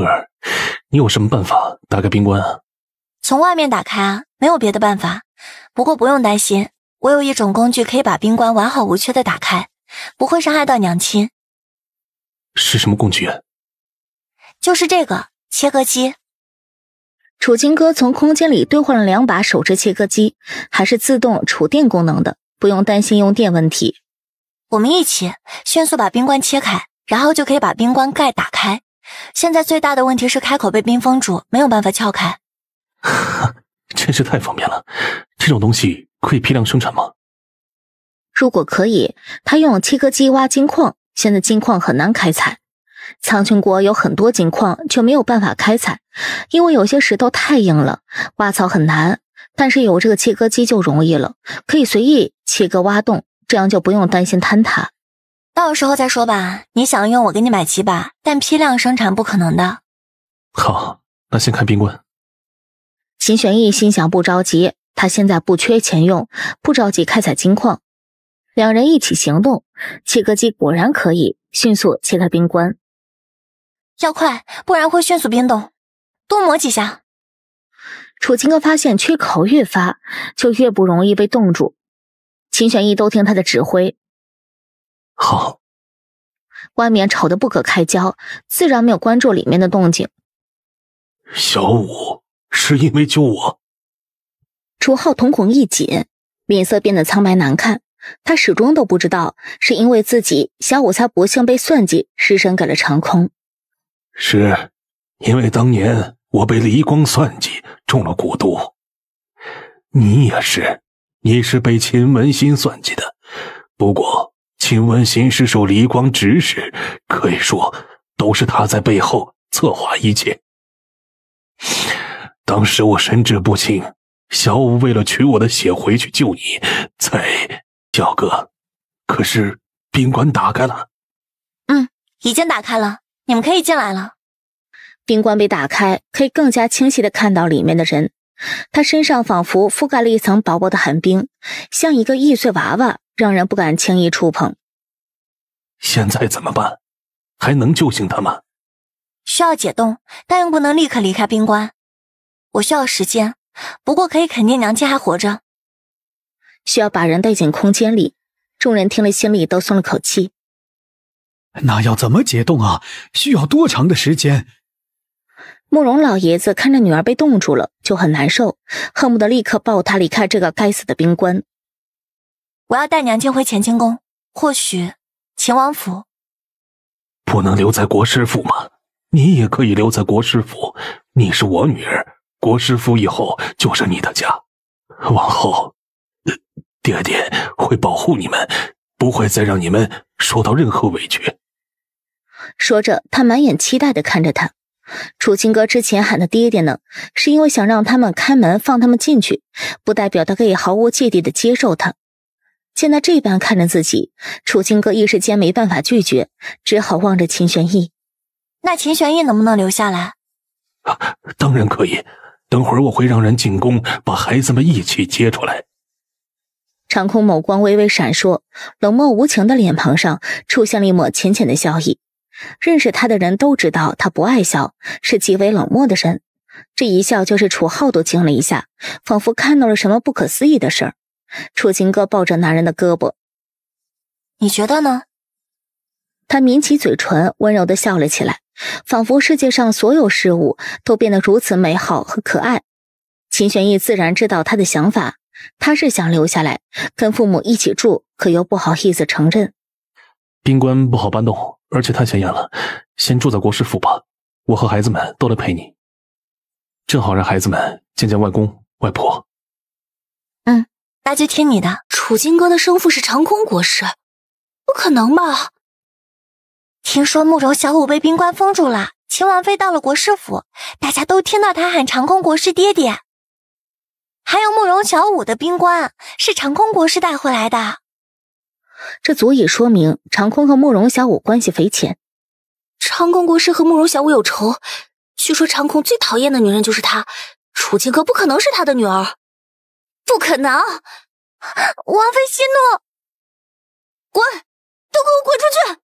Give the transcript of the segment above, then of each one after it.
哥，你有什么办法打开冰棺啊？从外面打开啊，没有别的办法。不过不用担心，我有一种工具可以把冰棺完好无缺的打开，不会伤害到娘亲。是什么工具？就是这个切割机。楚青哥从空间里兑换了两把手持切割机，还是自动储电功能的，不用担心用电问题。我们一起迅速把冰棺切开，然后就可以把冰棺盖打开。现在最大的问题是开口被冰封住，没有办法撬开。真是太方便了！这种东西可以批量生产吗？如果可以，他用切割机挖金矿。现在金矿很难开采，苍穹国有很多金矿，却没有办法开采，因为有些石头太硬了，挖槽很难。但是有这个切割机就容易了，可以随意切割挖洞，这样就不用担心坍塌。到时候再说吧。你想用我给你买几把，但批量生产不可能的。好，那先看冰棺。秦玄易心想不着急，他现在不缺钱用，不着急开采金矿。两人一起行动，切割机果然可以迅速切开冰棺。要快，不然会迅速冰冻。多磨几下。楚清哥发现缺口越发就越不容易被冻住。秦玄易都听他的指挥。外面吵得不可开交，自然没有关注里面的动静。小五是因为救我，楚浩瞳孔一紧，脸色变得苍白难看。他始终都不知道是因为自己，小五才不幸被算计，失身给了长空。是，因为当年我被黎光算计，中了蛊毒。你也是，你是被秦文心算计的。不过。请问，行尸受黎光指使，可以说都是他在背后策划一切。当时我神志不清，小五为了取我的血回去救你，才……小哥，可是宾馆打开了。嗯，已经打开了，你们可以进来了。宾馆被打开，可以更加清晰的看到里面的人。他身上仿佛覆盖了一层薄薄的寒冰，像一个易碎娃娃，让人不敢轻易触碰。现在怎么办？还能救醒他吗？需要解冻，但又不能立刻离开冰棺。我需要时间。不过可以肯定，娘亲还活着。需要把人带进空间里。众人听了，心里都松了口气。那要怎么解冻啊？需要多长的时间？慕容老爷子看着女儿被冻住了，就很难受，恨不得立刻抱她离开这个该死的冰棺。我要带娘亲回乾清宫，或许秦王府不能留在国师府吗？你也可以留在国师府，你是我女儿，国师府以后就是你的家。往后，爹爹会保护你们，不会再让你们受到任何委屈。说着，他满眼期待的看着他。楚清哥之前喊他爹爹呢，是因为想让他们开门放他们进去，不代表他可以毫无芥蒂的接受他。见他这般看着自己，楚清哥一时间没办法拒绝，只好望着秦玄易。那秦玄易能不能留下来？当然可以，等会儿我会让人进宫把孩子们一起接出来。长空眸光微微闪烁，冷漠无情的脸庞上出现了一抹浅浅的笑意。认识他的人都知道，他不爱笑，是极为冷漠的人。这一笑，就是楚浩都惊了一下，仿佛看到了什么不可思议的事儿。楚清歌抱着男人的胳膊，你觉得呢？他抿起嘴唇，温柔的笑了起来，仿佛世界上所有事物都变得如此美好和可爱。秦玄易自然知道他的想法，他是想留下来跟父母一起住，可又不好意思承认。冰棺不好搬动，而且太显眼了，先住在国师府吧。我和孩子们都来陪你，正好让孩子们见见外公外婆。嗯，那就听你的。楚金哥的生父是长空国师，不可能吧？听说慕容小五被冰棺封住了，秦王妃到了国师府，大家都听到他喊长空国师爹爹。还有慕容小五的冰棺是长空国师带回来的。这足以说明长空和慕容小舞关系匪浅。长空国师和慕容小舞有仇，据说长空最讨厌的女人就是她。楚清歌不可能是他的女儿，不可能！王妃息怒，滚，都给我滚出去！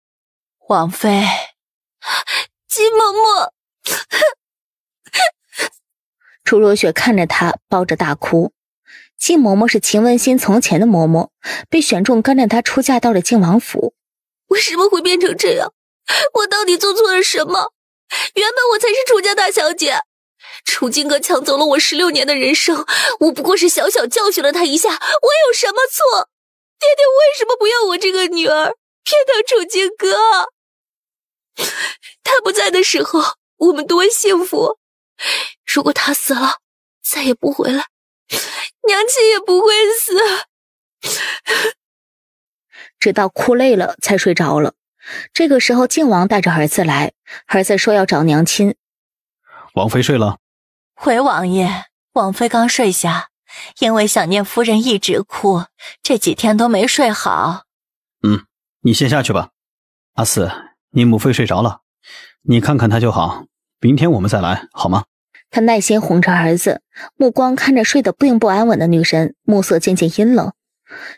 王妃，金嬷嬷，楚若雪看着他，抱着大哭。季嬷嬷是秦文心从前的嬷嬷，被选中跟着她出嫁到了靖王府。为什么会变成这样？我到底做错了什么？原本我才是楚家大小姐，楚京哥抢走了我十六年的人生。我不过是小小教训了他一下，我有什么错？爹爹为什么不要我这个女儿？偏疼楚京哥。他不在的时候，我们多幸福。如果他死了，再也不回来。娘亲也不会死，直到哭累了才睡着了。这个时候，靖王带着儿子来，儿子说要找娘亲。王妃睡了。回王爷，王妃刚睡下，因为想念夫人一直哭，这几天都没睡好。嗯，你先下去吧。阿四，你母妃睡着了，你看看她就好。明天我们再来，好吗？他耐心哄着儿子，目光看着睡得并不安稳的女人。暮色渐渐阴冷，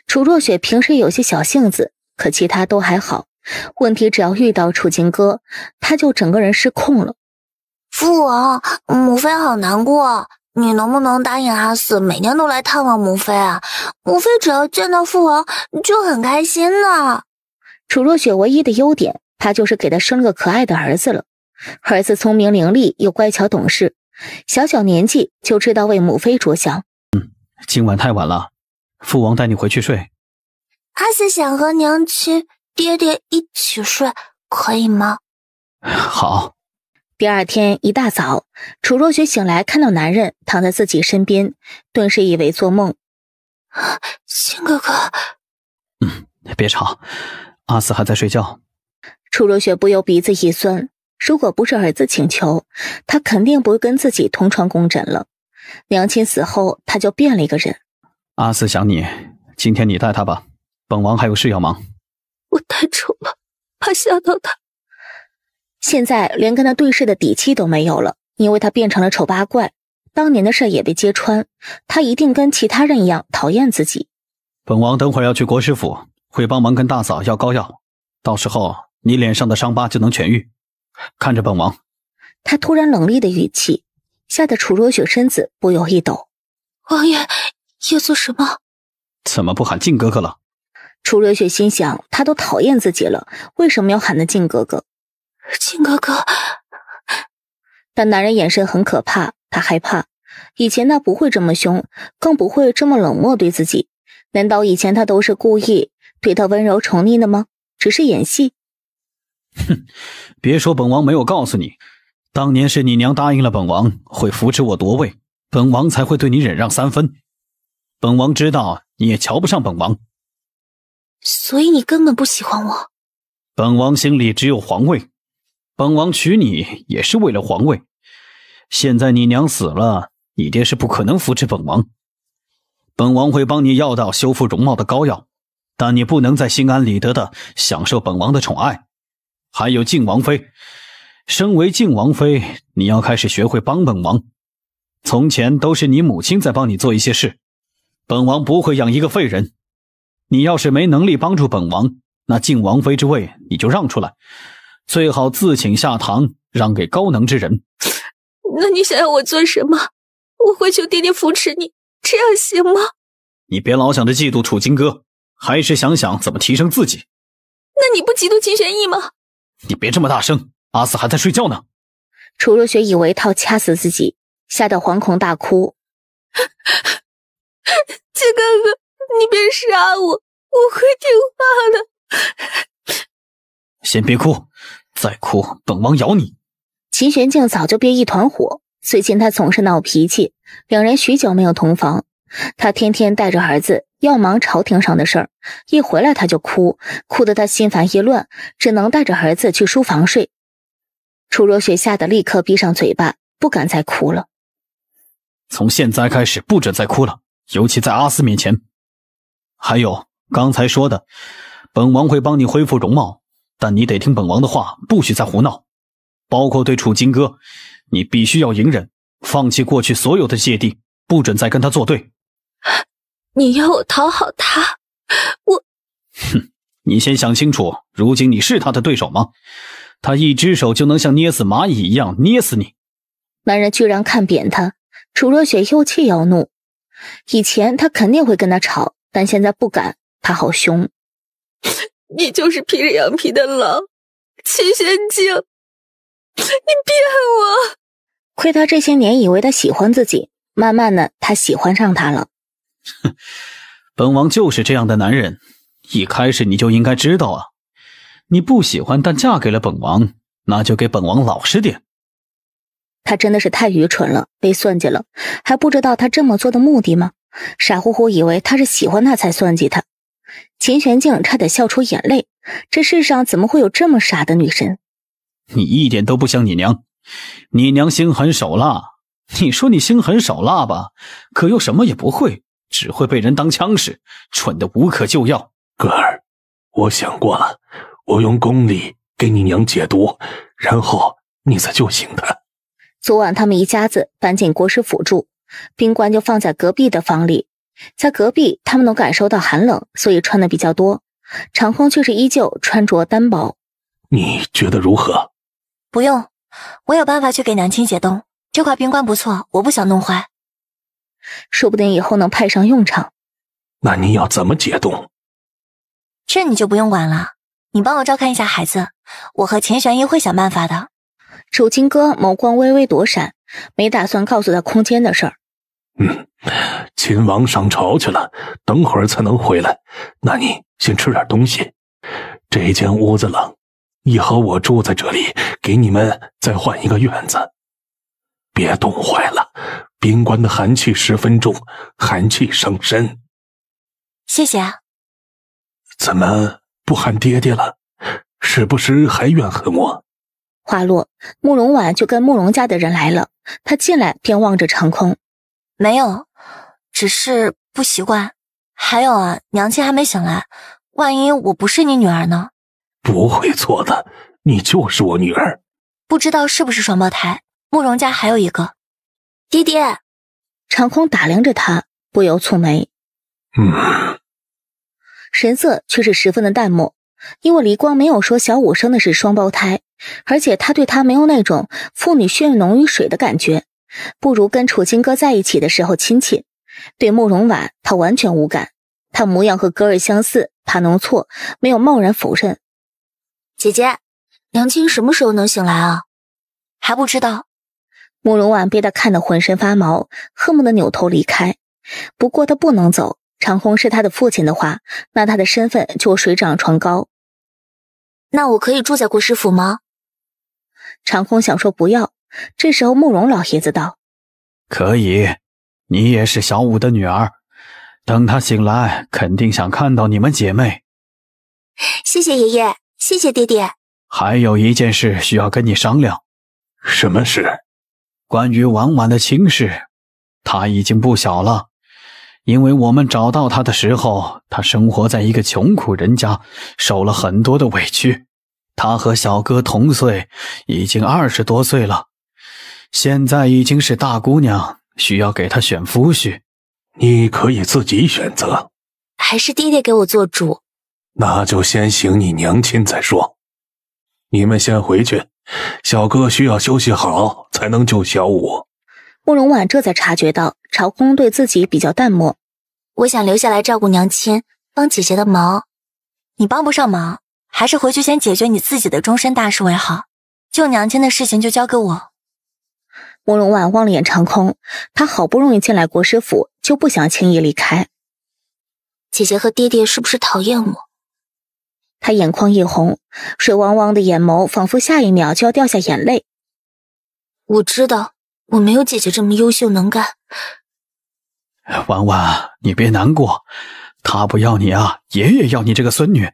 楚若雪平时有些小性子，可其他都还好。问题只要遇到楚金哥，他就整个人失控了。父王，母妃好难过，你能不能答应阿四，每天都来探望母妃啊？母妃只要见到父王，就很开心呢。楚若雪唯一的优点，她就是给他生了个可爱的儿子了。儿子聪明伶俐，又乖巧懂事。小小年纪就知道为母妃着想。嗯，今晚太晚了，父王带你回去睡。阿四想和娘亲、爹爹一起睡，可以吗？好。第二天一大早，楚若雪醒来，看到男人躺在自己身边，顿时以为做梦。青哥哥。嗯，别吵，阿四还在睡觉。楚若雪不由鼻子一酸。如果不是儿子请求，他肯定不会跟自己同床共枕了。娘亲死后，他就变了一个人。阿四想你，今天你带他吧，本王还有事要忙。我太丑了，怕吓到他。现在连跟他对视的底气都没有了，因为他变成了丑八怪。当年的事也被揭穿，他一定跟其他人一样讨厌自己。本王等会要去国师府，会帮忙跟大嫂要膏药，到时候你脸上的伤疤就能痊愈。看着本王，他突然冷厉的语气，吓得楚若雪身子不由一抖。王爷要做什么？怎么不喊靖哥哥了？楚若雪心想，他都讨厌自己了，为什么要喊那靖哥哥？靖哥哥。但男人眼神很可怕，他害怕。以前他不会这么凶，更不会这么冷漠对自己。难道以前他都是故意对他温柔宠溺的吗？只是演戏？哼，别说本王没有告诉你，当年是你娘答应了本王会扶持我夺位，本王才会对你忍让三分。本王知道你也瞧不上本王，所以你根本不喜欢我。本王心里只有皇位，本王娶你也是为了皇位。现在你娘死了，你爹是不可能扶持本王。本王会帮你要到修复容貌的膏药，但你不能再心安理得的享受本王的宠爱。还有靖王妃，身为靖王妃，你要开始学会帮本王。从前都是你母亲在帮你做一些事，本王不会养一个废人。你要是没能力帮助本王，那靖王妃之位你就让出来，最好自请下堂，让给高能之人。那你想要我做什么？我会求爹爹扶持你，这样行吗？你别老想着嫉妒楚金哥，还是想想怎么提升自己。那你不嫉妒秦玄义吗？你别这么大声，阿四还在睡觉呢。楚若雪以为他要掐死自己，吓得惶恐大哭。金哥哥，你别杀我，我会听话的。先别哭，再哭，本王咬你。秦玄镜早就憋一团火，最近他总是闹脾气，两人许久没有同房。他天天带着儿子要忙朝廷上的事儿，一回来他就哭，哭得他心烦意乱，只能带着儿子去书房睡。楚若雪吓得立刻闭上嘴巴，不敢再哭了。从现在开始不准再哭了，尤其在阿斯面前。还有刚才说的，本王会帮你恢复容貌，但你得听本王的话，不许再胡闹，包括对楚金哥，你必须要隐忍，放弃过去所有的芥蒂，不准再跟他作对。你要我讨好他？我，哼！你先想清楚，如今你是他的对手吗？他一只手就能像捏死蚂蚁一样捏死你。男人居然看扁他，楚若雪又气又怒。以前他肯定会跟他吵，但现在不敢，他好凶。你就是披着羊皮的狼，齐玄清，你骗我！亏他这些年以为他喜欢自己，慢慢的他喜欢上他了。哼，本王就是这样的男人，一开始你就应该知道啊！你不喜欢，但嫁给了本王，那就给本王老实点。她真的是太愚蠢了，被算计了，还不知道他这么做的目的吗？傻乎乎以为他是喜欢她才算计她。秦玄静差点笑出眼泪，这世上怎么会有这么傻的女神？你一点都不像你娘，你娘心狠手辣，你说你心狠手辣吧，可又什么也不会。只会被人当枪使，蠢得无可救药。歌儿，我想过了，我用功力给你娘解毒，然后你再救醒她。昨晚他们一家子搬进国师府住，冰棺就放在隔壁的房里。在隔壁，他们能感受到寒冷，所以穿的比较多。长空却是依旧穿着单薄。你觉得如何？不用，我有办法去给娘亲解冻。这块冰棺不错，我不想弄坏。说不定以后能派上用场。那你要怎么解冻？这你就不用管了，你帮我照看一下孩子，我和钱玄英会想办法的。楚青哥眸光微微躲闪，没打算告诉他空间的事儿。嗯，秦王上朝去了，等会儿才能回来。那你先吃点东西，这间屋子冷，你和我住在这里，给你们再换一个院子。别冻坏了，冰棺的寒气十分重，寒气伤身。谢谢啊。怎么不喊爹爹了？是不是还怨恨我？话落，慕容婉就跟慕容家的人来了。他进来便望着长空，没有，只是不习惯。还有啊，娘亲还没醒来，万一我不是你女儿呢？不会错的，你就是我女儿。不知道是不是双胞胎。慕容家还有一个，爹爹，长空打量着他，不由蹙眉，嗯，神色却是十分的淡漠。因为黎光没有说小五生的是双胞胎，而且他对他没有那种父女血浓于水的感觉，不如跟楚清哥在一起的时候亲切。对慕容婉，他完全无感。他模样和歌儿相似，怕弄错，没有贸然否认。姐姐，娘亲什么时候能醒来啊？还不知道。慕容婉被他看得浑身发毛，恨不得扭头离开。不过他不能走，长空是他的父亲的话，那他的身份就水涨船高。那我可以住在国师府吗？长空想说不要。这时候慕容老爷子道：“可以，你也是小五的女儿，等他醒来肯定想看到你们姐妹。”谢谢爷爷，谢谢爹爹。还有一件事需要跟你商量，什么事？关于婉婉的亲事，她已经不小了，因为我们找到她的时候，她生活在一个穷苦人家，受了很多的委屈。她和小哥同岁，已经二十多岁了，现在已经是大姑娘，需要给她选夫婿。你可以自己选择，还是爹爹给我做主？那就先行你娘亲再说。你们先回去。小哥需要休息好，才能救小五。慕容婉这才察觉到朝空对自己比较淡漠。我想留下来照顾娘亲，帮姐姐的忙。你帮不上忙，还是回去先解决你自己的终身大事为好。救娘亲的事情就交给我。慕容婉望了眼长空，他好不容易进来国师府，就不想轻易离开。姐姐和爹爹是不是讨厌我？他眼眶一红，水汪汪的眼眸仿佛下一秒就要掉下眼泪。我知道我没有姐姐这么优秀能干。婉婉，你别难过，他不要你啊，爷爷要你这个孙女。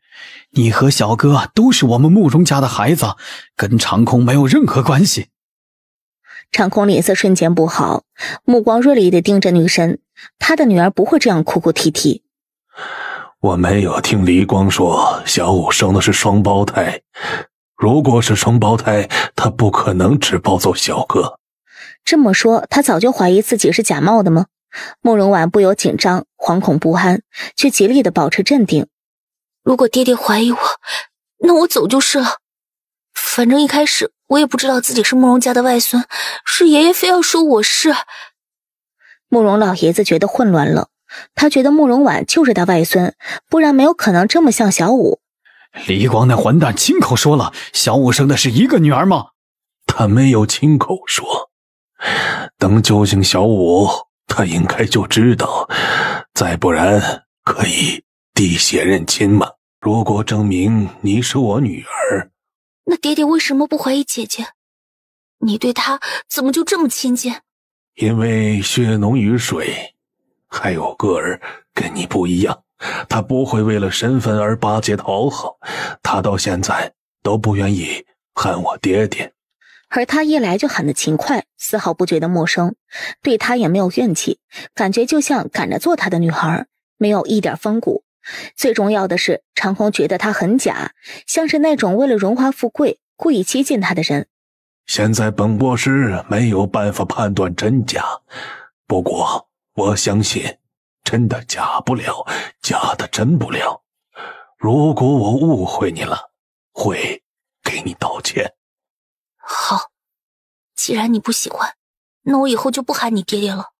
你和小哥都是我们慕容家的孩子，跟长空没有任何关系。长空脸色瞬间不好，目光锐利的盯着女神，他的女儿不会这样哭哭啼啼。我没有听黎光说，小五生的是双胞胎。如果是双胞胎，他不可能只抱走小哥。这么说，他早就怀疑自己是假冒的吗？慕容婉不由紧张、惶恐不安，却极力的保持镇定。如果爹爹怀疑我，那我走就是了。反正一开始我也不知道自己是慕容家的外孙，是爷爷非要说我是。慕容老爷子觉得混乱了。他觉得慕容婉就是他外孙，不然没有可能这么像小五。李广那混蛋亲口说了，小五生的是一个女儿吗？他没有亲口说。等救醒小五，他应该就知道。再不然，可以滴血认亲吗？如果证明你是我女儿，那爹爹为什么不怀疑姐姐？你对他怎么就这么亲近？因为血浓于水。还有哥儿跟你不一样，他不会为了身份而巴结讨好，他到现在都不愿意喊我爹爹。而他一来就喊的勤快，丝毫不觉得陌生，对他也没有怨气，感觉就像赶着做他的女孩，没有一点风骨。最重要的是，长空觉得他很假，像是那种为了荣华富贵故意接近他的人。现在本博士没有办法判断真假，不过。我相信，真的假不了，假的真不了。如果我误会你了，会给你道歉。好，既然你不喜欢，那我以后就不喊你爹爹了。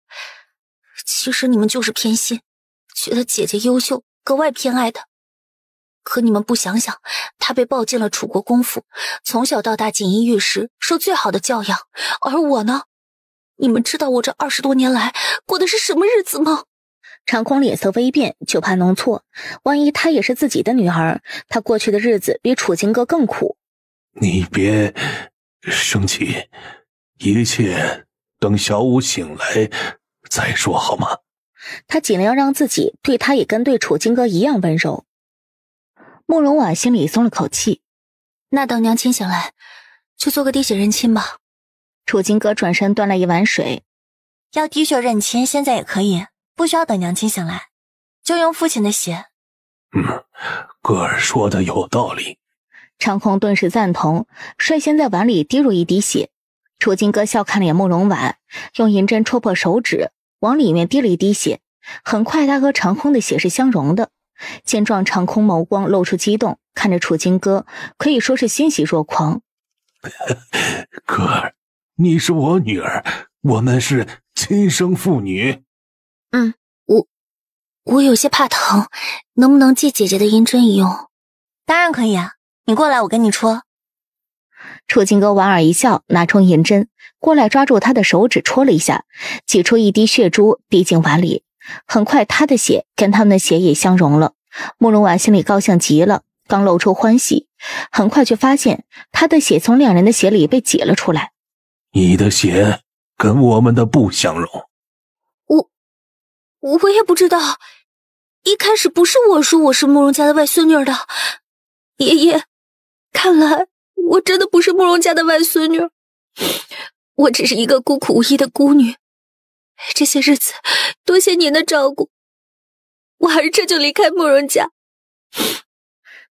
其实你们就是偏心，觉得姐姐优秀，格外偏爱的。可你们不想想，她被抱进了楚国公府，从小到大锦衣玉食，受最好的教养，而我呢？你们知道我这二十多年来过的是什么日子吗？长空脸色微变，就怕弄错，万一她也是自己的女儿，她过去的日子比楚清哥更苦。你别生气，一切等小五醒来再说好吗？他尽量让自己对他也跟对楚清哥一样温柔。慕容婉心里松了口气，那等娘亲醒来，就做个滴血认亲吧。楚金哥转身端了一碗水，要滴血认亲，现在也可以，不需要等娘亲醒来，就用父亲的血。嗯，哥儿说的有道理。长空顿时赞同，率先在碗里滴入一滴血。楚金哥笑看了眼慕容婉，用银针戳破手指，往里面滴了一滴血。很快，他和长空的血是相融的。见状，长空眸光露出激动，看着楚金哥，可以说是欣喜若狂。哥 儿。你是我女儿，我们是亲生父女。嗯，我我有些怕疼，能不能借姐姐的银针一用？当然可以啊，你过来，我给你戳。楚清哥莞尔一笑，拿出银针过来，抓住他的手指戳了一下，挤出一滴血珠滴进碗里。很快，他的血跟他们的血也相融了。慕容婉心里高兴极了，刚露出欢喜，很快却发现他的血从两人的血里被挤了出来。你的血跟我们的不相容。我，我也不知道。一开始不是我说我是慕容家的外孙女的，爷爷，看来我真的不是慕容家的外孙女，我只是一个孤苦无依的孤女。这些日子多谢您的照顾，我还是这就离开慕容家。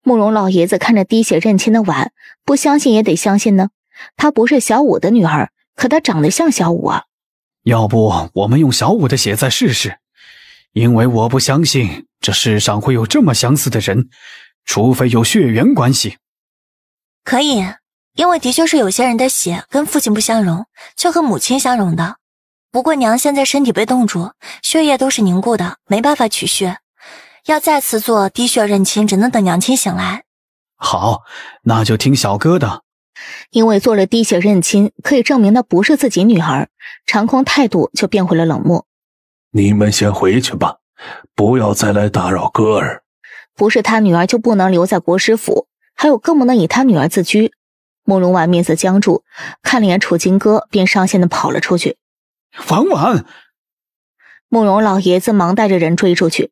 慕容老爷子看着滴血认亲的碗，不相信也得相信呢。她不是小五的女儿，可她长得像小五啊。要不我们用小五的血再试试？因为我不相信这世上会有这么相似的人，除非有血缘关系。可以，因为的确是有些人的血跟父亲不相容，却和母亲相容的。不过娘现在身体被冻住，血液都是凝固的，没办法取血。要再次做滴血认亲，只能等娘亲醒来。好，那就听小哥的。因为做了滴血认亲，可以证明那不是自己女儿，长空态度就变回了冷漠。你们先回去吧，不要再来打扰歌儿。不是他女儿就不能留在国师府，还有更不能以他女儿自居。慕容婉面色僵住，看了眼楚金哥，便伤心的跑了出去。婉婉，慕容老爷子忙带着人追出去。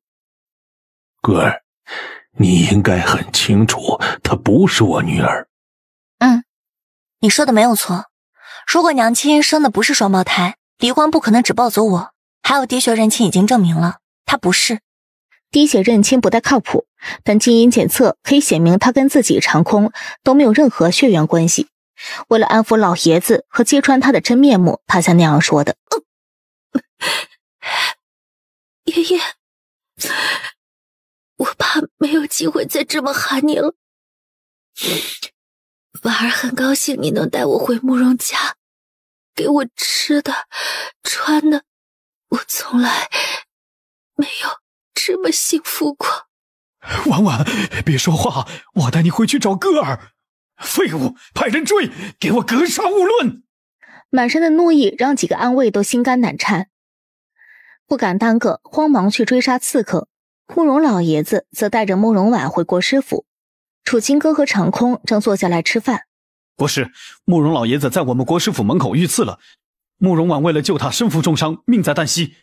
歌儿，你应该很清楚，她不是我女儿。嗯。你说的没有错，如果娘亲生的不是双胞胎，离光不可能只抱走我。还有滴血认亲已经证明了他不是。滴血认亲不太靠谱，但基因检测可以显明他跟自己长空都没有任何血缘关系。为了安抚老爷子和揭穿他的真面目，他才那样说的。爷爷，我怕没有机会再这么喊你了。婉儿很高兴你能带我回慕容家，给我吃的、穿的，我从来没有这么幸福过。婉婉，别说话，我带你回去找歌儿。废物，派人追，给我格杀勿论！满身的怒意让几个暗卫都心肝胆颤，不敢耽搁，慌忙去追杀刺客。慕容老爷子则带着慕容婉回国师府。楚清歌和长空正坐下来吃饭。国师，慕容老爷子在我们国师府门口遇刺了。慕容婉为了救他身负重伤，命在旦夕。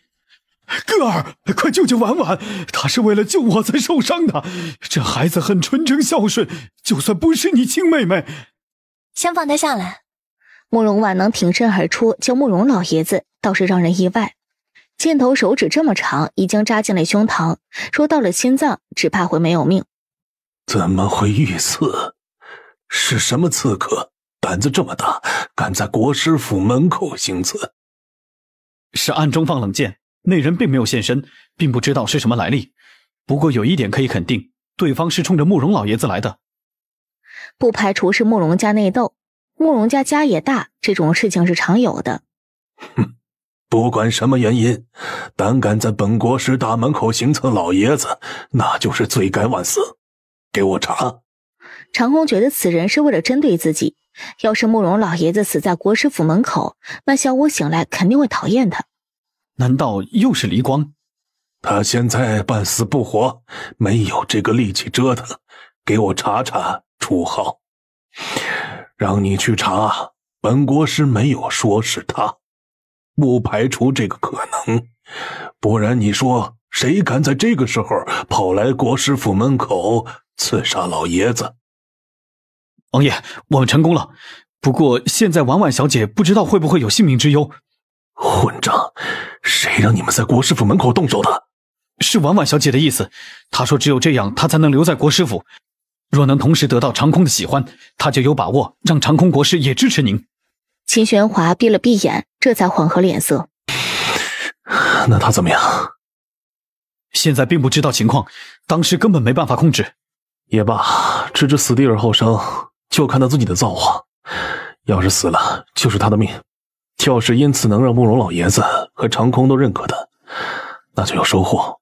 歌儿，快救救婉婉！她是为了救我才受伤的。这孩子很纯真孝顺，就算不是你亲妹妹，先放她下来。慕容婉能挺身而出救慕容老爷子，倒是让人意外。箭头手指这么长，已经扎进了胸膛，若到了心脏，只怕会没有命。怎么会遇刺？是什么刺客？胆子这么大，敢在国师府门口行刺？是暗中放冷箭，那人并没有现身，并不知道是什么来历。不过有一点可以肯定，对方是冲着慕容老爷子来的，不排除是慕容家内斗。慕容家家也大，这种事情是常有的。哼，不管什么原因，胆敢在本国师大门口行刺老爷子，那就是罪该万死。给我查！长空觉得此人是为了针对自己。要是慕容老爷子死在国师府门口，那小五醒来肯定会讨厌他。难道又是黎光？他现在半死不活，没有这个力气折腾。给我查查，楚浩，让你去查。本国师没有说是他，不排除这个可能。不然你说？谁敢在这个时候跑来国师府门口刺杀老爷子？王爷，我们成功了，不过现在婉婉小姐不知道会不会有性命之忧。混账！谁让你们在国师府门口动手的？是婉婉小姐的意思，她说只有这样，她才能留在国师府。若能同时得到长空的喜欢，她就有把握让长空国师也支持您。秦玄华闭了闭眼，这才缓和脸色。那她怎么样？现在并不知道情况，当时根本没办法控制。也罢，置之死地而后生，就看他自己的造化。要是死了，就是他的命。要是因此能让慕容老爷子和长空都认可的，那就有收获。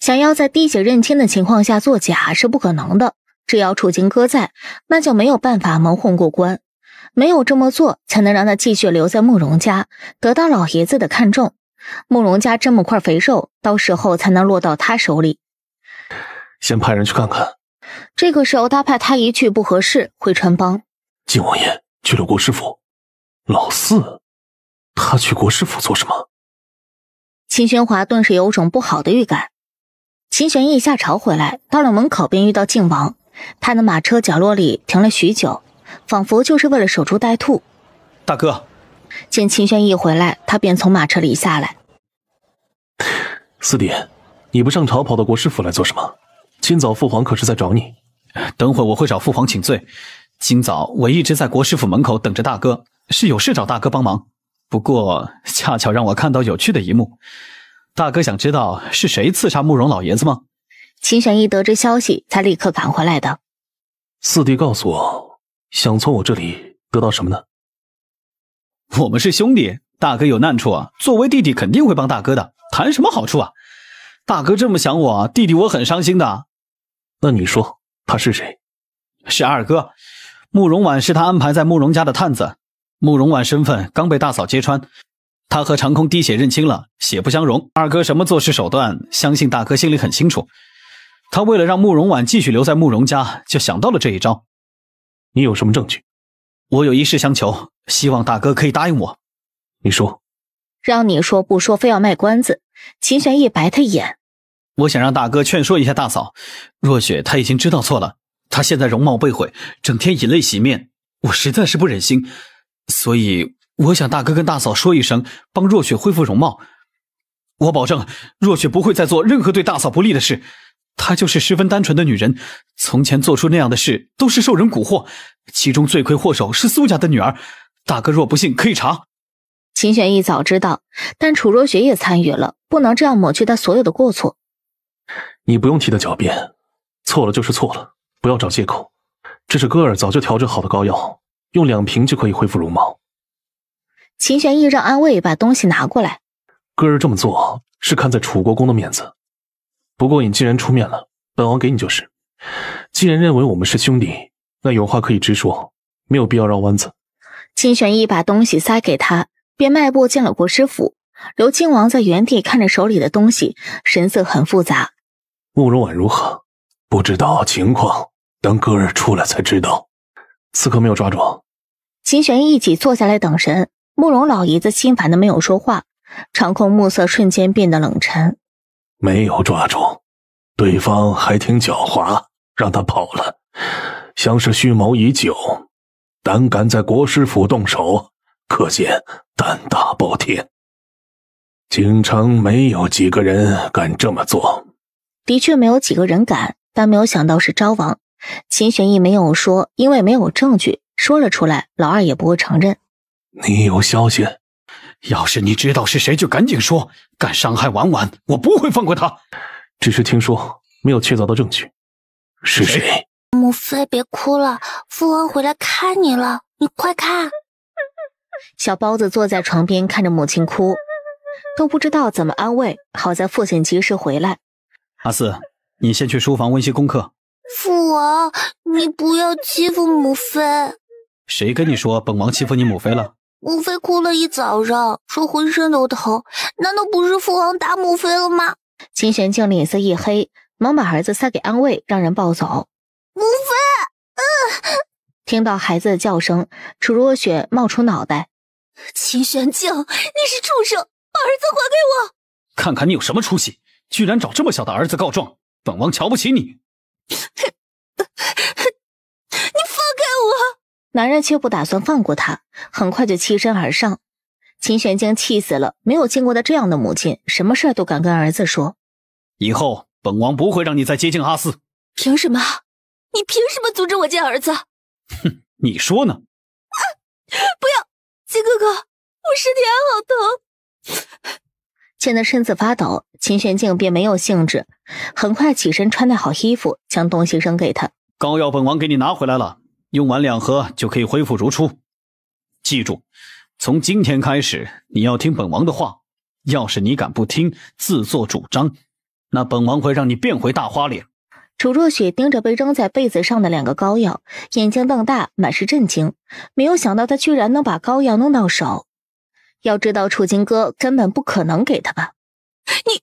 想要在滴血认亲的情况下作假是不可能的，只要楚金哥在，那就没有办法蒙混过关。没有这么做，才能让他继续留在慕容家，得到老爷子的看重。慕容家这么块肥肉，到时候才能落到他手里。先派人去看看。这个时候他派他一去不合适，会穿帮。靖王爷去了国师府，老四，他去国师府做什么？秦玄华顿时有种不好的预感。秦玄义下朝回来，到了门口便遇到靖王，他的马车角落里停了许久，仿佛就是为了守株待兔。大哥。见秦轩一回来，他便从马车里下来。四弟，你不上朝，跑到国师府来做什么？今早父皇可是在找你。等会我会找父皇请罪。今早我一直在国师府门口等着大哥，是有事找大哥帮忙。不过恰巧让我看到有趣的一幕。大哥想知道是谁刺杀慕容老爷子吗？秦玄一得知消息，才立刻赶回来的。四弟，告诉我，想从我这里得到什么呢？我们是兄弟，大哥有难处啊，作为弟弟肯定会帮大哥的。谈什么好处啊？大哥这么想我，弟弟我很伤心的。那你说他是谁？是二哥，慕容婉是他安排在慕容家的探子。慕容婉身份刚被大嫂揭穿，他和长空滴血认亲了，血不相容。二哥什么做事手段，相信大哥心里很清楚。他为了让慕容婉继续留在慕容家，就想到了这一招。你有什么证据？我有一事相求，希望大哥可以答应我。你说，让你说不说，非要卖关子。秦玄烨白他眼，我想让大哥劝说一下大嫂。若雪她已经知道错了，她现在容貌被毁，整天以泪洗面，我实在是不忍心。所以我想大哥跟大嫂说一声，帮若雪恢复容貌。我保证，若雪不会再做任何对大嫂不利的事。她就是十分单纯的女人，从前做出那样的事都是受人蛊惑，其中罪魁祸首是苏家的女儿。大哥若不信，可以查。秦玄逸早知道，但楚若雪也参与了，不能这样抹去她所有的过错。你不用替她狡辩，错了就是错了，不要找借口。这是歌儿早就调整好的膏药，用两瓶就可以恢复容貌。秦玄逸让安慰把东西拿过来。歌儿这么做是看在楚国公的面子。不过你既然出面了，本王给你就是。既然认为我们是兄弟，那有话可以直说，没有必要绕弯子。秦玄义把东西塞给他，便迈步进了国师府。刘亲王在原地看着手里的东西，神色很复杂。慕容婉如何？不知道情况，等哥儿出来才知道。刺客没有抓住。秦玄义一起坐下来等人。慕容老爷子心烦的没有说话。长空暮色瞬间变得冷沉。没有抓住，对方还挺狡猾，让他跑了，像是蓄谋已久，胆敢在国师府动手，可见胆大包天。京城没有几个人敢这么做，的确没有几个人敢，但没有想到是昭王。秦玄义没有说，因为没有证据，说了出来，老二也不会承认。你有消息？要是你知道是谁，就赶紧说！敢伤害婉婉，我不会放过他。只是听说没有确凿的证据，是谁？母妃别哭了，父王回来看你了，你快看！小包子坐在床边看着母亲哭，都不知道怎么安慰。好在父亲及时回来。阿四，你先去书房温习功课。父王，你不要欺负母妃。谁跟你说本王欺负你母妃了？母妃哭了一早上，说浑身都疼。难道不是父王打母妃了吗？秦玄静脸色一黑，忙把儿子塞给安慰，让人抱走。母妃，嗯。听到孩子的叫声，楚若雪冒出脑袋。秦玄静，你是畜生，把儿子还给我！看看你有什么出息，居然找这么小的儿子告状，本王瞧不起你。你放开我！男人却不打算放过他，很快就起身而上。秦玄静气死了，没有见过他这样的母亲，什么事都敢跟儿子说。以后本王不会让你再接近阿四。凭什么？你凭什么阻止我见儿子？哼，你说呢？啊！不要，秦哥哥，我身体还好疼。见他身子发抖，秦玄静便没有兴致，很快起身穿戴好衣服，将东西扔给他，膏药本王给你拿回来了。用完两盒就可以恢复如初。记住，从今天开始你要听本王的话。要是你敢不听，自作主张，那本王会让你变回大花脸。楚若雪盯着被扔在被子上的两个膏药，眼睛瞪大，满是震惊。没有想到他居然能把膏药弄到手。要知道，楚金哥根本不可能给他吧？你，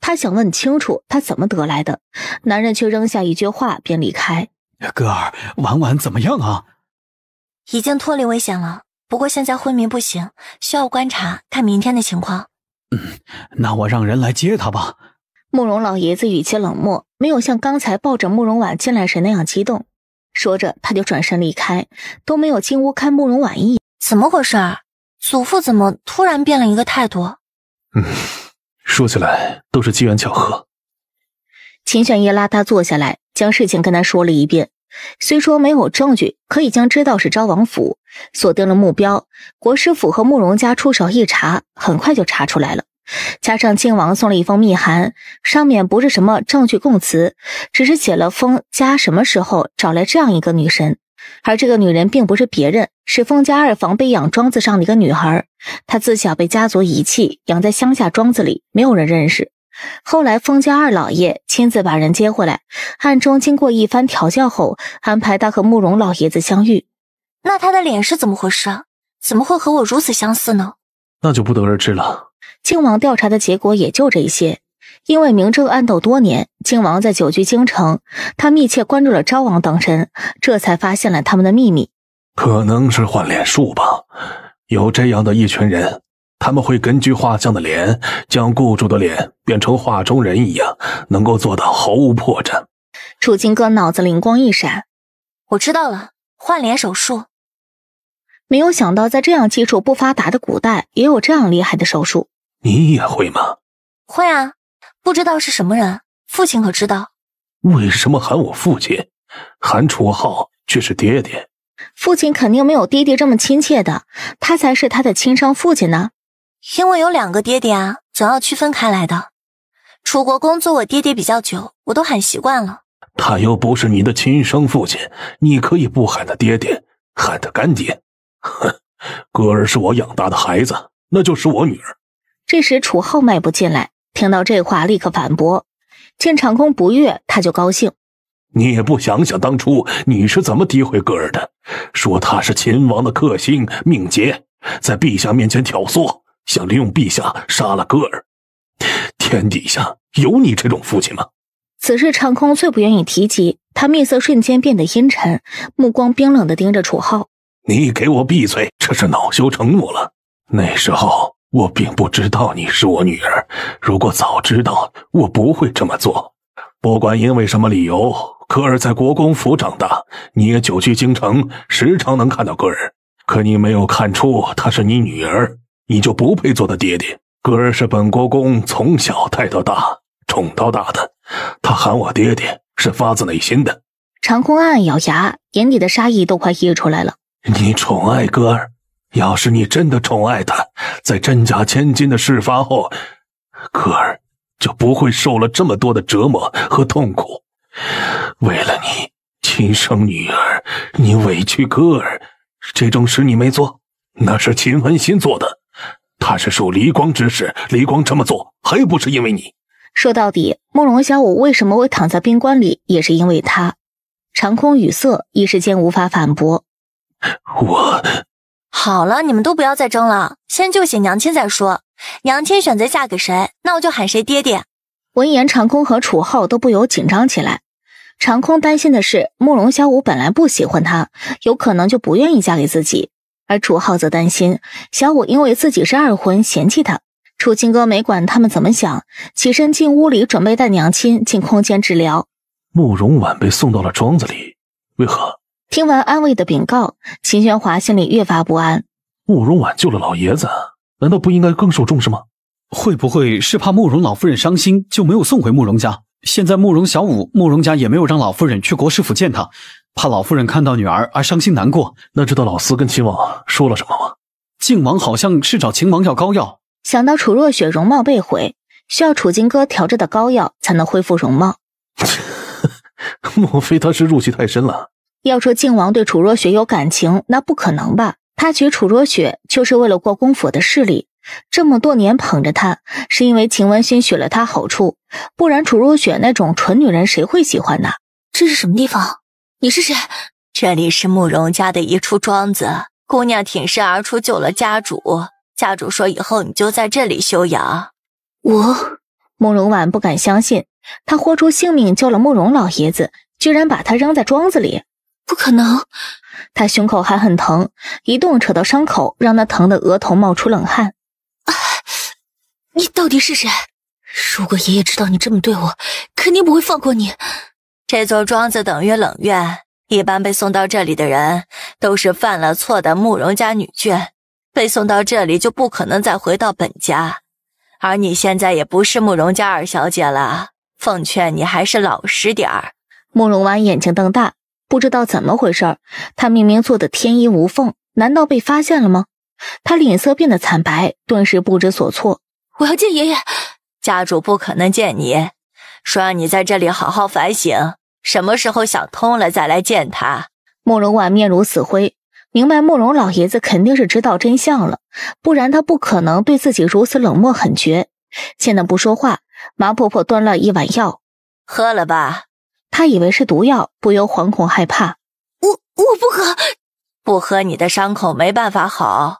他想问清楚他怎么得来的。男人却扔下一句话便离开。哥儿，婉婉怎么样啊？已经脱离危险了，不过现在昏迷不行，需要观察，看明天的情况。嗯，那我让人来接他吧。慕容老爷子语气冷漠，没有像刚才抱着慕容婉进来时那样激动。说着，他就转身离开，都没有进屋看慕容婉一眼。怎么回事？祖父怎么突然变了一个态度？嗯，说起来都是机缘巧合。秦玄烨拉他坐下来。将事情跟他说了一遍，虽说没有证据，可以将知道是昭王府锁定了目标，国师府和慕容家出手一查，很快就查出来了。加上靖王送了一封密函，上面不是什么证据供词，只是写了封家什么时候找来这样一个女神，而这个女人并不是别人，是封家二房被养庄子上的一个女孩，她自小被家族遗弃，养在乡下庄子里，没有人认识。后来，封家二老爷亲自把人接回来，暗中经过一番调教后，安排他和慕容老爷子相遇。那他的脸是怎么回事？怎么会和我如此相似呢？那就不得而知了。靖王调查的结果也就这一些。因为明争暗斗多年，靖王在久居京城，他密切关注了昭王等人，这才发现了他们的秘密。可能是换脸术吧。有这样的一群人。他们会根据画像的脸，将雇主的脸变成画中人一样，能够做到毫无破绽。楚清哥脑子灵光一闪，我知道了，换脸手术。没有想到在这样基础不发达的古代，也有这样厉害的手术。你也会吗？会啊，不知道是什么人，父亲可知道？为什么喊我父亲，喊楚浩却是爹爹？父亲肯定没有爹爹这么亲切的，他才是他的亲生父亲呢。因为有两个爹爹啊，总要区分开来的。楚国公做我爹爹比较久，我都喊习惯了。他又不是你的亲生父亲，你可以不喊他爹爹，喊他干爹。哼，歌儿是我养大的孩子，那就是我女儿。这时楚浩迈步进来，听到这话立刻反驳。见长空不悦，他就高兴。你也不想想当初你是怎么诋毁歌儿的，说他是秦王的克星，命劫，在陛下面前挑唆。想利用陛下杀了戈尔，天底下有你这种父亲吗？此事长空最不愿意提及，他面色瞬间变得阴沉，目光冰冷的盯着楚浩。你给我闭嘴！这是恼羞成怒了。那时候我并不知道你是我女儿，如果早知道，我不会这么做。不管因为什么理由，戈尔在国公府长大，你也久居京城，时常能看到戈尔，可你没有看出她是你女儿。你就不配做他爹爹。歌儿是本国公从小带到大，宠到大的，他喊我爹爹是发自内心的。长空暗暗咬牙，眼底的杀意都快溢出来了。你宠爱歌儿，要是你真的宠爱他，在真假千金的事发后，歌儿就不会受了这么多的折磨和痛苦。为了你亲生女儿，你委屈歌儿，这种事你没做，那是秦文心做的。他是受黎光指使，黎光这么做还不是因为你。说到底，慕容小五为什么会躺在冰棺里，也是因为他。长空语塞，一时间无法反驳。我好了，你们都不要再争了，先救醒娘亲再说。娘亲选择嫁给谁，那我就喊谁爹爹。闻言，长空和楚浩都不由紧张起来。长空担心的是，慕容小五本来不喜欢他，有可能就不愿意嫁给自己。而楚浩则担心小五因为自己是二婚嫌弃他。楚青哥没管他们怎么想，起身进屋里准备带娘亲进空间治疗。慕容婉被送到了庄子里，为何？听完安慰的禀告，秦宣华心里越发不安。慕容婉救了老爷子，难道不应该更受重视吗？会不会是怕慕容老夫人伤心，就没有送回慕容家？现在慕容小五，慕容家也没有让老夫人去国师府见他。怕老夫人看到女儿而伤心难过，那知道老四跟秦王说了什么吗？靖王好像是找秦王要膏药。想到楚若雪容貌被毁，需要楚金哥调制的膏药才能恢复容貌。莫非他是入戏太深了？要说靖王对楚若雪有感情，那不可能吧？他娶楚若雪就是为了过公府的势力，这么多年捧着他，是因为秦文轩许了他好处，不然楚若雪那种蠢女人谁会喜欢呢？这是什么地方？你是谁？这里是慕容家的一处庄子，姑娘挺身而出救了家主，家主说以后你就在这里休养。我慕容婉不敢相信，他豁出性命救了慕容老爷子，居然把他扔在庄子里，不可能！他胸口还很疼，一动扯到伤口，让他疼得额头冒出冷汗。你到底是谁？如果爷爷知道你这么对我，肯定不会放过你。这座庄子等于冷院，一般被送到这里的人都是犯了错的慕容家女眷，被送到这里就不可能再回到本家。而你现在也不是慕容家二小姐了，奉劝你还是老实点儿。慕容婉眼睛瞪大，不知道怎么回事，她明明做的天衣无缝，难道被发现了吗？她脸色变得惨白，顿时不知所措。我要见爷爷，家主不可能见你，说让你在这里好好反省。什么时候想通了再来见他？慕容婉面如死灰，明白慕容老爷子肯定是知道真相了，不然他不可能对自己如此冷漠狠绝。见他不说话，麻婆婆端了一碗药，喝了吧。他以为是毒药，不由惶恐害怕。我我不喝，不喝你的伤口没办法好，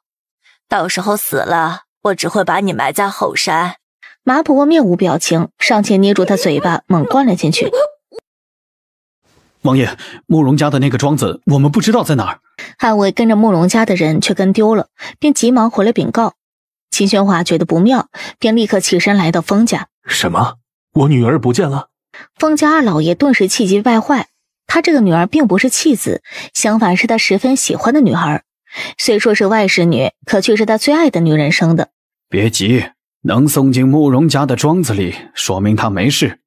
到时候死了，我只会把你埋在后山。麻婆婆面无表情，上前捏住他嘴巴，猛灌了进去。王爷，慕容家的那个庄子，我们不知道在哪儿。汉卫跟着慕容家的人，却跟丢了，便急忙回来禀告。秦宣华觉得不妙，便立刻起身来到封家。什么？我女儿不见了！封家二老爷顿时气急败坏。他这个女儿并不是弃子，相反是他十分喜欢的女孩。虽说是外室女，可却是他最爱的女人生的。别急，能送进慕容家的庄子里，说明她没事。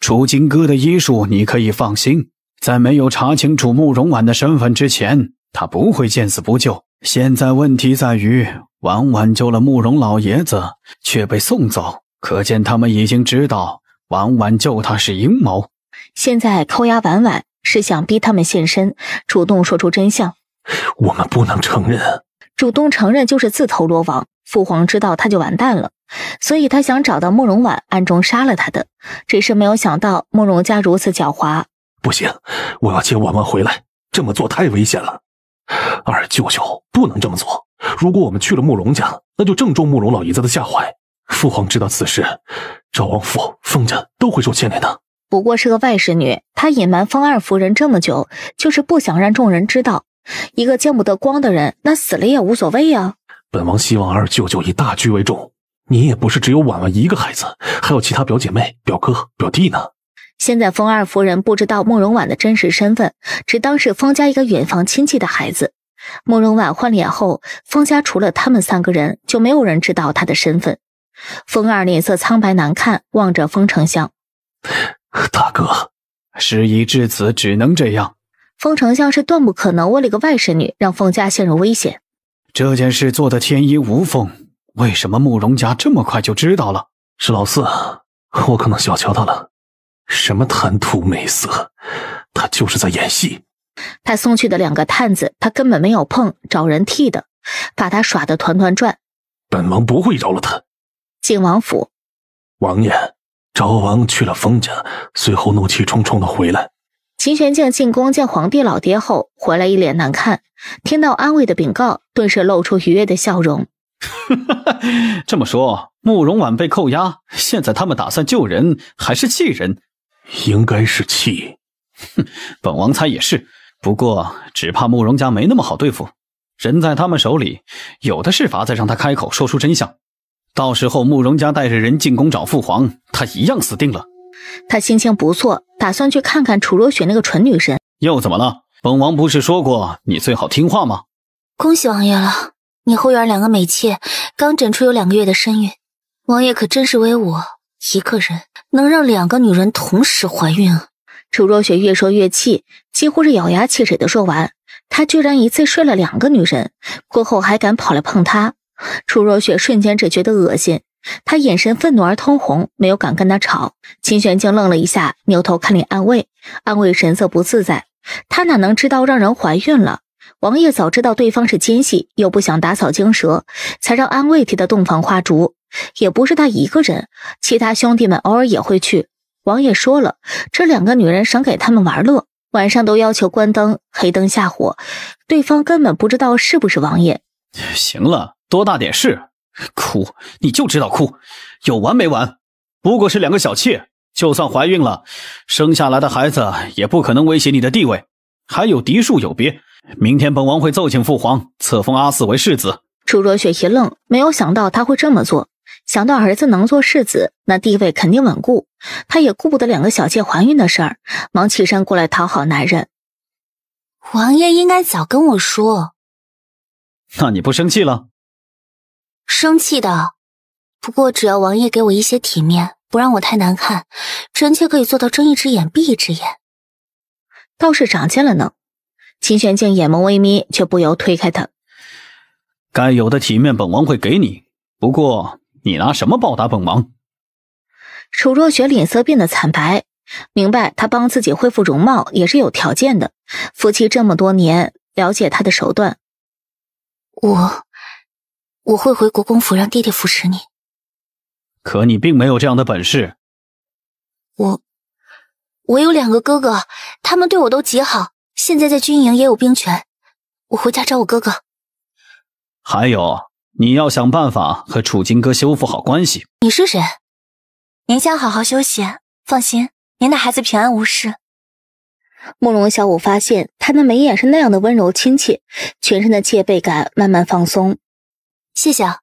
楚金哥的医术，你可以放心。在没有查清楚慕容婉的身份之前，他不会见死不救。现在问题在于，婉婉救了慕容老爷子，却被送走，可见他们已经知道婉婉救他是阴谋。现在扣押婉婉，是想逼他们现身，主动说出真相。我们不能承认，主动承认就是自投罗网。父皇知道他就完蛋了。所以，他想找到慕容婉，暗中杀了他。的只是没有想到慕容家如此狡猾。不行，我要接婉婉回来。这么做太危险了。二舅舅不能这么做。如果我们去了慕容家，那就正中慕容老爷子的下怀。父皇知道此事，赵王府、封家都会受牵连的。不过是个外室女，她隐瞒封二夫人这么久，就是不想让众人知道。一个见不得光的人，那死了也无所谓呀。本王希望二舅舅以大局为重。你也不是只有婉婉一个孩子，还有其他表姐妹、表哥、表弟呢。现在封二夫人不知道慕容婉的真实身份，只当是方家一个远房亲戚的孩子。慕容婉换脸后，方家除了他们三个人，就没有人知道她的身份。封二脸色苍白难看，望着封丞相：“大哥，事已至此，只能这样。”封丞相是断不可能为了个外甥女，让封家陷入危险。这件事做得天衣无缝。为什么慕容家这么快就知道了？是老四，我可能小瞧他了。什么谈吐美色，他就是在演戏。他送去的两个探子，他根本没有碰，找人替的，把他耍的团团转。本王不会饶了他。晋王府，王爷，昭王去了封家，随后怒气冲冲的回来。秦玄静进宫见皇帝老爹后回来，一脸难看。听到安慰的禀告，顿时露出愉悦的笑容。这么说，慕容晚被扣押，现在他们打算救人还是气人？应该是气。哼，本王猜也是。不过，只怕慕容家没那么好对付。人在他们手里，有的是法子让他开口说出真相。到时候慕容家带着人进宫找父皇，他一样死定了。他心情不错，打算去看看楚若雪那个蠢女人。又怎么了？本王不是说过你最好听话吗？恭喜王爷了。你后院两个美妾刚诊出有两个月的身孕，王爷可真是威武，一个人能让两个女人同时怀孕？啊！楚若雪越说越气，几乎是咬牙切齿的说完，他居然一次睡了两个女人，过后还敢跑来碰她？楚若雪瞬间只觉得恶心，她眼神愤怒而通红，没有敢跟他吵。秦玄清愣了一下，扭头看向安慰，安慰神色不自在，她哪能知道让人怀孕了？王爷早知道对方是奸细，又不想打草惊蛇，才让安慰替他洞房花烛。也不是他一个人，其他兄弟们偶尔也会去。王爷说了，这两个女人赏给他们玩乐，晚上都要求关灯，黑灯下火，对方根本不知道是不是王爷。行了，多大点事？哭，你就知道哭，有完没完？不过是两个小妾，就算怀孕了，生下来的孩子也不可能威胁你的地位。还有嫡庶有别，明天本王会奏请父皇册封阿四为世子。楚若雪一愣，没有想到他会这么做。想到儿子能做世子，那地位肯定稳固。她也顾不得两个小妾怀孕的事儿，忙起身过来讨好男人。王爷应该早跟我说，那你不生气了？生气的，不过只要王爷给我一些体面，不让我太难看，臣妾可以做到睁一只眼闭一只眼。倒是长进了呢。秦玄静眼眸微眯，却不由推开他。该有的体面，本王会给你。不过，你拿什么报答本王？楚若雪脸色变得惨白，明白他帮自己恢复容貌也是有条件的。夫妻这么多年，了解他的手段。我，我会回国公府，让爹爹服侍你。可你并没有这样的本事。我。我有两个哥哥，他们对我都极好。现在在军营也有兵权，我回家找我哥哥。还有，你要想办法和楚金哥修复好关系。你是谁？您先好好休息，放心，您的孩子平安无事。慕容小舞发现他的眉眼是那样的温柔亲切，全身的戒备感慢慢放松。谢谢。啊。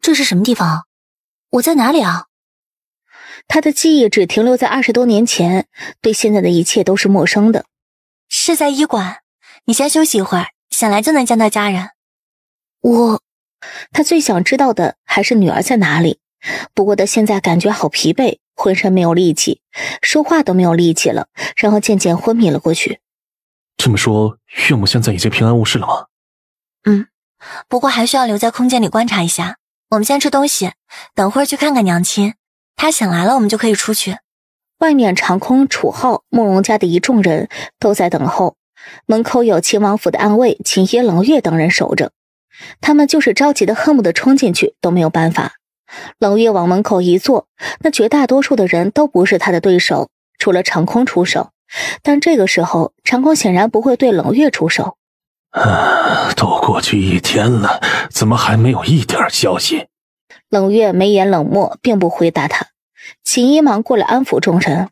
这是什么地方我在哪里啊？他的记忆只停留在二十多年前，对现在的一切都是陌生的。是在医馆，你先休息一会儿，醒来就能见到家人。我，他最想知道的还是女儿在哪里。不过他现在感觉好疲惫，浑身没有力气，说话都没有力气了，然后渐渐昏迷了过去。这么说，岳母现在已经平安无事了吗？嗯，不过还需要留在空间里观察一下。我们先吃东西，等会儿去看看娘亲。他醒来了，我们就可以出去。外面长空、楚浩、慕容家的一众人都在等候，门口有秦王府的暗卫、秦爷、冷月等人守着。他们就是着急的，恨不得冲进去都没有办法。冷月往门口一坐，那绝大多数的人都不是他的对手，除了长空出手。但这个时候，长空显然不会对冷月出手。啊，都过去一天了，怎么还没有一点消息？冷月眉眼冷漠，并不回答他。秦一忙过来安抚众人：“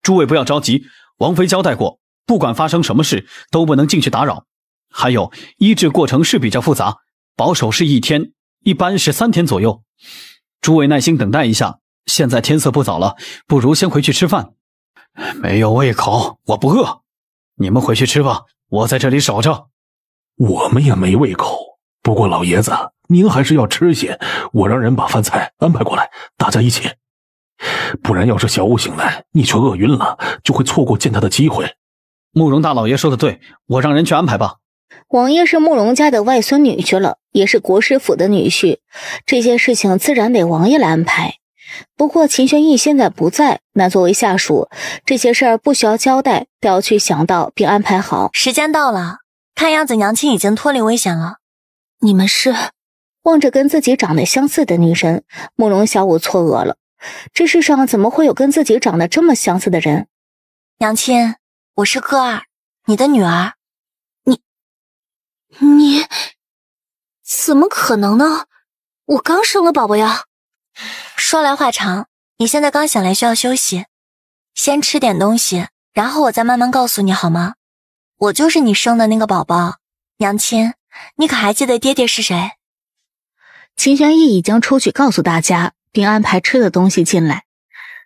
诸位不要着急，王妃交代过，不管发生什么事，都不能进去打扰。还有，医治过程是比较复杂，保守是一天，一般是三天左右。诸位耐心等待一下。现在天色不早了，不如先回去吃饭。没有胃口，我不饿。你们回去吃吧，我在这里守着。我们也没胃口，不过老爷子。”您还是要吃些，我让人把饭菜安排过来，大家一起。不然，要是小五醒来，你却饿晕了，就会错过见他的机会。慕容大老爷说的对，我让人去安排吧。王爷是慕容家的外孙女婿了，也是国师府的女婿，这些事情自然得王爷来安排。不过秦玄义现在不在，那作为下属，这些事儿不需要交代，都要去想到并安排好。时间到了，看样子娘亲已经脱离危险了。你们是？望着跟自己长得相似的女神，慕容小舞错愕了。这世上怎么会有跟自己长得这么相似的人？娘亲，我是哥二，你的女儿。你，你，怎么可能呢？我刚生了宝宝呀！说来话长，你现在刚醒来，需要休息，先吃点东西，然后我再慢慢告诉你好吗？我就是你生的那个宝宝。娘亲，你可还记得爹爹是谁？秦玄易已经出去告诉大家，并安排吃的东西进来。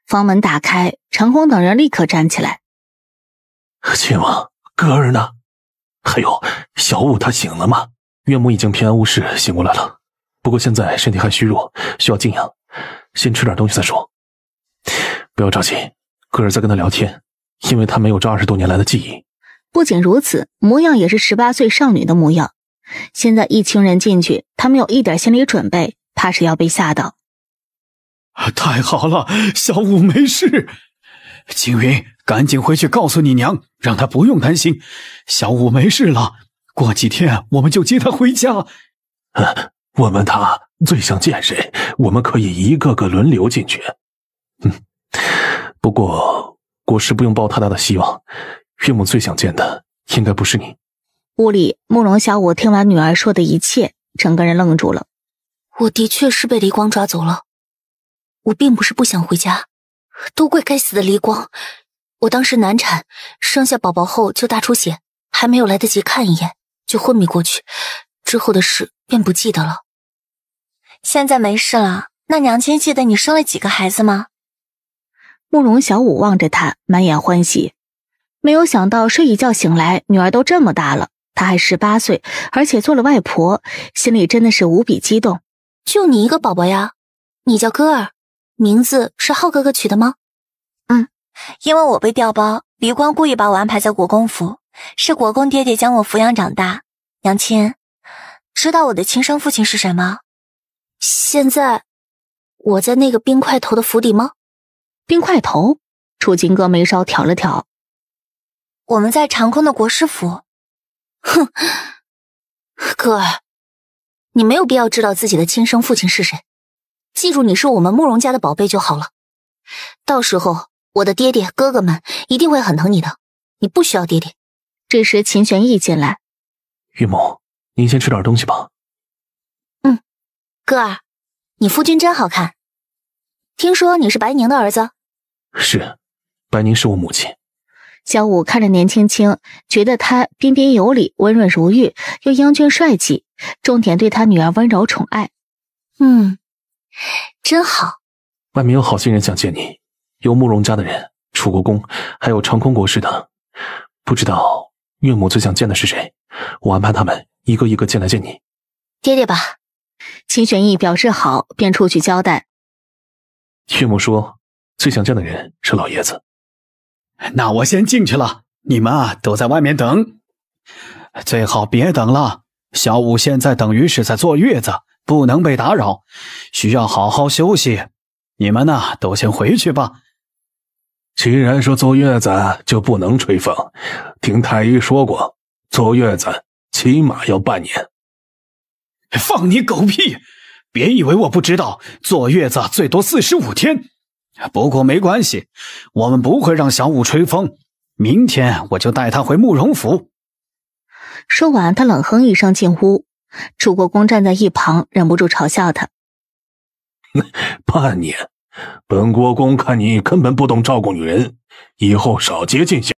房门打开，长空等人立刻站起来。秦王，歌儿呢？还有小五，他醒了吗？岳母已经平安无事，醒过来了，不过现在身体还虚弱，需要静养，先吃点东西再说。不要着急，歌儿在跟他聊天，因为他没有这二十多年来的记忆。不仅如此，模样也是十八岁少女的模样。现在一群人进去，他没有一点心理准备，怕是要被吓到。太好了，小五没事。青云，赶紧回去告诉你娘，让她不用担心，小五没事了。过几天我们就接他回家。我问他最想见谁，我们可以一个个轮流进去。嗯，不过，国师不用抱太大的希望。岳母最想见的，应该不是你。屋里，慕容小舞听完女儿说的一切，整个人愣住了。我的确是被黎光抓走了，我并不是不想回家，都怪该死的黎光！我当时难产，生下宝宝后就大出血，还没有来得及看一眼，就昏迷过去，之后的事便不记得了。现在没事了，那娘亲记得你生了几个孩子吗？慕容小舞望着她，满眼欢喜，没有想到睡一觉醒来，女儿都这么大了。她还十八岁，而且做了外婆，心里真的是无比激动。就你一个宝宝呀？你叫歌儿，名字是浩哥哥取的吗？嗯，因为我被调包，李光故意把我安排在国公府，是国公爹爹将我抚养长大。娘亲，知道我的亲生父亲是谁吗？现在我在那个冰块头的府邸吗？冰块头？楚金哥眉梢挑了挑。我们在长空的国师府。哼，歌儿，你没有必要知道自己的亲生父亲是谁，记住你是我们慕容家的宝贝就好了。到时候，我的爹爹哥哥们一定会很疼你的。你不需要爹爹。这时，秦玄易进来，玉母，您先吃点东西吧。嗯，歌儿，你夫君真好看。听说你是白宁的儿子？是，白宁是我母亲。小五看着年轻轻，觉得他彬彬有礼、温润如玉，又英俊帅气，重点对他女儿温柔宠爱。嗯，真好。外面有好心人想见你，有慕容家的人、楚国公，还有长空国师的，不知道岳母最想见的是谁，我安排他们一个一个进来见你。爹爹吧，秦玄易表示好，便出去交代。岳母说最想见的人是老爷子。那我先进去了，你们啊都在外面等。最好别等了，小五现在等于是在坐月子，不能被打扰，需要好好休息。你们呢，都先回去吧。既然说坐月子就不能吹风，听太医说过，坐月子起码要半年。放你狗屁！别以为我不知道，坐月子最多四十五天。不过没关系，我们不会让小五吹风。明天我就带他回慕容府。说完，他冷哼一声，进屋。楚国公站在一旁，忍不住嘲笑他：“ 半年，本国公看你根本不懂照顾女人，以后少接近些。”